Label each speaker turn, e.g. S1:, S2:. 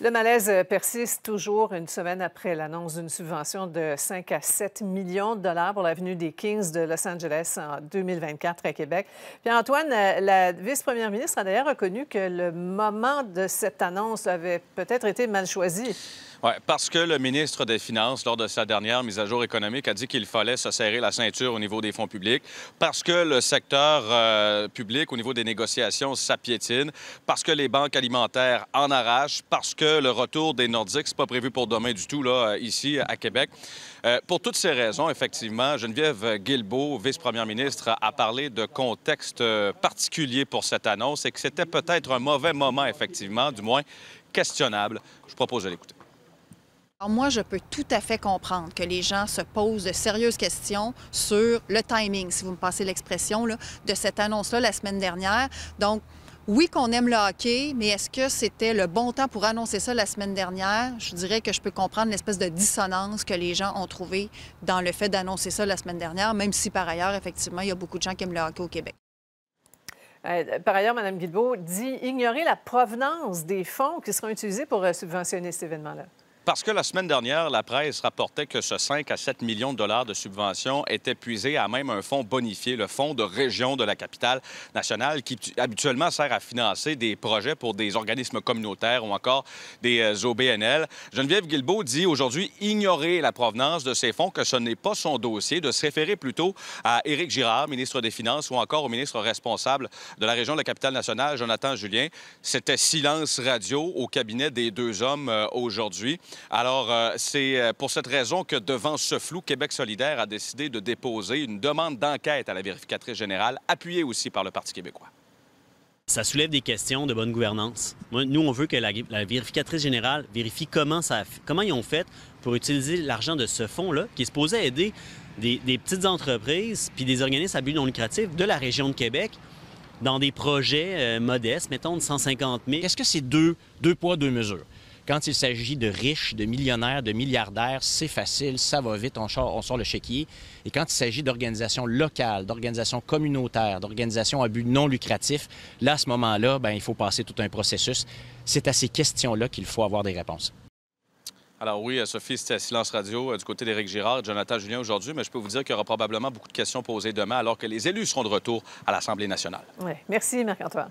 S1: Le malaise euh, persiste toujours une semaine après l'annonce d'une subvention de 5 à 7 millions de dollars pour l'avenue des Kings de Los Angeles en 2024 à Québec. Puis Antoine, euh, la vice-première ministre a d'ailleurs reconnu que le moment de cette annonce avait peut-être été mal choisi.
S2: Oui, parce que le ministre des Finances, lors de sa dernière mise à jour économique, a dit qu'il fallait se serrer la ceinture au niveau des fonds publics, parce que le secteur euh, public, au niveau des négociations, s'appiétine, parce que les banques alimentaires en arrachent, parce que le retour des Nordiques, c'est pas prévu pour demain du tout, là, euh, ici à Québec. Euh, pour toutes ces raisons, effectivement, Geneviève Guilbeault, vice-première ministre, a parlé de contexte euh, particulier pour cette annonce et que c'était peut-être un mauvais moment, effectivement, du moins questionnable. Je propose de l'écouter.
S3: Alors moi, je peux tout à fait comprendre que les gens se posent de sérieuses questions sur le timing, si vous me passez l'expression, de cette annonce-là la semaine dernière. Donc, oui qu'on aime le hockey, mais est-ce que c'était le bon temps pour annoncer ça la semaine dernière? Je dirais que je peux comprendre l'espèce de dissonance que les gens ont trouvée dans le fait d'annoncer ça la semaine dernière, même si par ailleurs, effectivement, il y a beaucoup de gens qui aiment le hockey au Québec. Euh, par ailleurs, Mme Guilbeault dit ignorer la provenance des fonds qui seront utilisés pour
S1: euh, subventionner cet événement-là
S2: parce que la semaine dernière, la presse rapportait que ce 5 à 7 millions de dollars de subventions était puisé à même un fonds bonifié, le fonds de région de la capitale nationale, qui habituellement sert à financer des projets pour des organismes communautaires ou encore des euh, OBNL. Geneviève Guilbeault dit aujourd'hui ignorer la provenance de ces fonds, que ce n'est pas son dossier, de se référer plutôt à Éric Girard, ministre des Finances, ou encore au ministre responsable de la région de la capitale nationale, Jonathan Julien. C'était silence radio au cabinet des deux hommes euh, aujourd'hui. Alors, euh, c'est euh, pour cette raison que devant ce flou, Québec solidaire a décidé de déposer une demande d'enquête à la vérificatrice générale, appuyée aussi par le Parti québécois.
S4: Ça soulève des questions de bonne gouvernance. Nous, on veut que la, vérificatrice générale vérifie comment, ils ont fait pour utiliser l'argent de ce fonds-là, qui est supposé aider des, petites entreprises puis des organismes à but non lucratif de la région de Québec dans des projets euh, modestes, mettons de 150 000. Est-ce que c'est deux poids, deux mesures?
S5: Quand il s'agit de riches, de millionnaires, de milliardaires, c'est facile, ça va vite, on sort, on le chéquier. Et quand il s'agit d'organisations locales, d'organisations communautaires, d'organisations à but non lucratif, là, à ce moment-là, ben, il faut passer tout un processus. C'est à ces questions-là qu'il faut avoir des réponses.
S2: Alors oui, euh, Sophie, c'était à Silence Radio euh, du côté d'Éric Girard, Jonathan Julien aujourd'hui, mais je peux vous dire qu'il y aura probablement beaucoup de questions posées demain alors que les élus seront de retour à l'Assemblée nationale.
S1: Oui. Merci, Marc-Antoine.